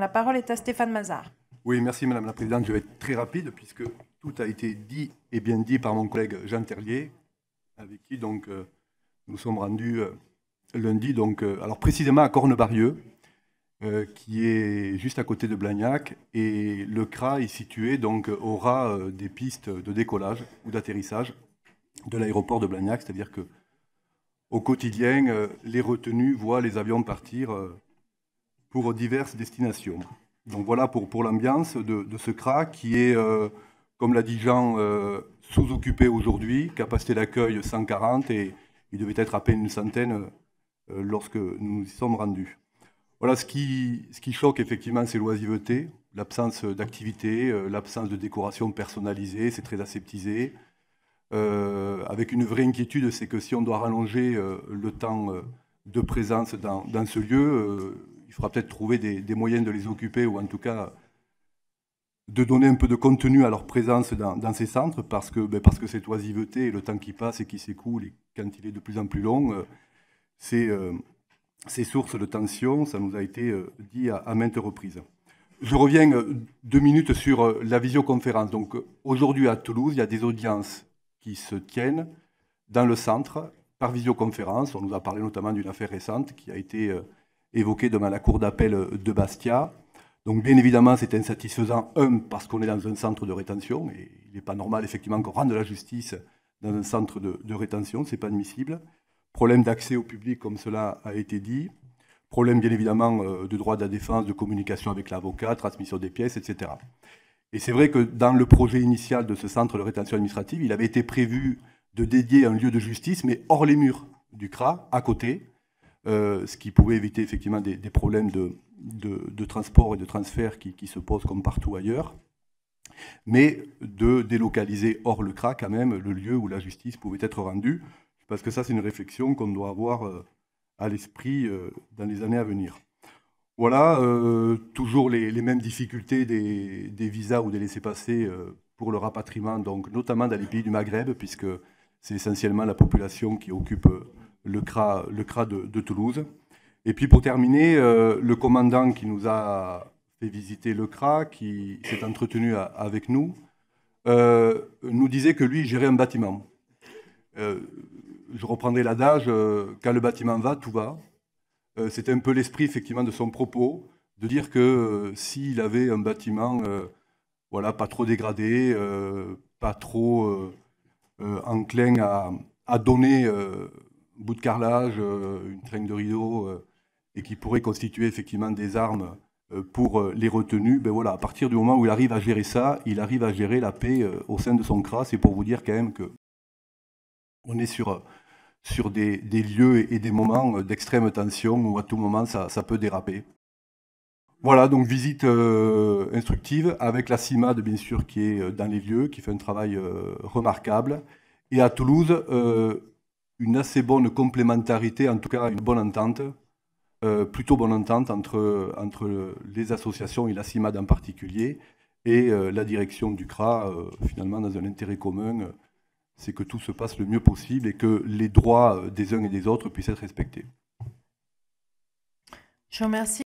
La parole est à Stéphane Mazard. Oui, merci Madame la Présidente. Je vais être très rapide puisque tout a été dit et bien dit par mon collègue Jean Terlier, avec qui donc euh, nous sommes rendus euh, lundi. Donc, euh, alors précisément à Cornebarieux, qui est juste à côté de Blagnac, et le CRA est situé donc ras des pistes de décollage ou d'atterrissage de l'aéroport de Blagnac, c'est-à-dire que au quotidien, les retenues voient les avions partir pour diverses destinations. Donc voilà pour, pour l'ambiance de, ce CRA qui est, euh, comme l'a dit Jean, euh, sous-occupé aujourd'hui, capacité d'accueil 140 et il devait être à peine une centaine euh, lorsque nous y sommes rendus. Voilà ce qui, ce qui choque effectivement, c'est l'oisiveté, l'absence d'activité, l'absence de décoration personnalisée, c'est très aseptisé. avec une vraie inquiétude, c'est que si on doit rallonger le temps de présence dans ce lieu, il faudra peut-être trouver des, moyens de les occuper ou en tout cas de donner un peu de contenu à leur présence dans, ces centres parce que, ben, parce que cette oisiveté le temps qui passe et qui s'écoule et quand il est de plus en plus long, euh, euh, c'est source de tension, ça nous a été euh, dit à, à maintes reprises. Je reviens deux minutes sur la visioconférence. Donc aujourd'hui à Toulouse, il y a des audiences qui se tiennent dans le centre par visioconférence. On nous a parlé notamment d'une affaire récente qui a été évoqué devant la cour d'appel de Bastia. Donc bien évidemment, c'est insatisfaisant, un, parce qu'on est dans un centre de rétention, et il n'est pas normal effectivement qu'on rende la justice dans un centre de, rétention, ce n'est pas admissible. Problème d'accès au public, comme cela a été dit. Problème bien évidemment euh, de droit de la défense, de communication avec l'avocat, transmission des pièces, etc. Et c'est vrai que dans le projet initial de ce centre de rétention administrative, il avait été prévu de dédier un lieu de justice, mais hors les murs du CRA, à côté, euh, ce qui pouvait éviter effectivement des, problèmes de, transport et de transfert qui, se posent comme partout ailleurs, mais de délocaliser hors le CRA quand même le lieu où la justice pouvait être rendue, parce que ça c'est une réflexion qu'on doit avoir euh, à l'esprit euh, dans les années à venir. Voilà, toujours les, mêmes difficultés des, visas ou des laissés-passer pour le rapatriement, donc notamment dans les pays du Maghreb, puisque c'est essentiellement la population qui occupe le CRA, le de, Toulouse. Et puis pour terminer, euh, le commandant qui nous a fait visiter le CRA, qui s'est entretenu avec nous, euh, nous disait que lui gérait un bâtiment. Euh, je reprendrai l'adage, quand le bâtiment va, tout va. C'était un peu l'esprit effectivement de son propos, de dire que s'il avait un bâtiment voilà, pas trop dégradé, pas trop enclin à, à donner bout de carrelage, euh, une traîne de rideau, euh, et qui pourrait constituer effectivement des armes euh, pour les retenues, ben voilà, à partir du moment où il arrive à gérer ça, il arrive à gérer la paix au sein de son cras. C'est pour vous dire quand même que on est sur, sur des, lieux et des moments d'extrême tension où à tout moment ça, peut déraper. Voilà, donc visite instructive avec la CIMAD, bien sûr, qui est dans les lieux, qui fait un travail remarquable. Et à Toulouse, une assez bonne complémentarité, en tout cas une bonne entente, euh, plutôt bonne entente entre, entre les associations et la CIMAD en particulier, et euh, la direction du CRA, euh, finalement, dans un intérêt commun, c'est que tout se passe le mieux possible et que les droits des uns et des autres puissent être respectés. Je remercie.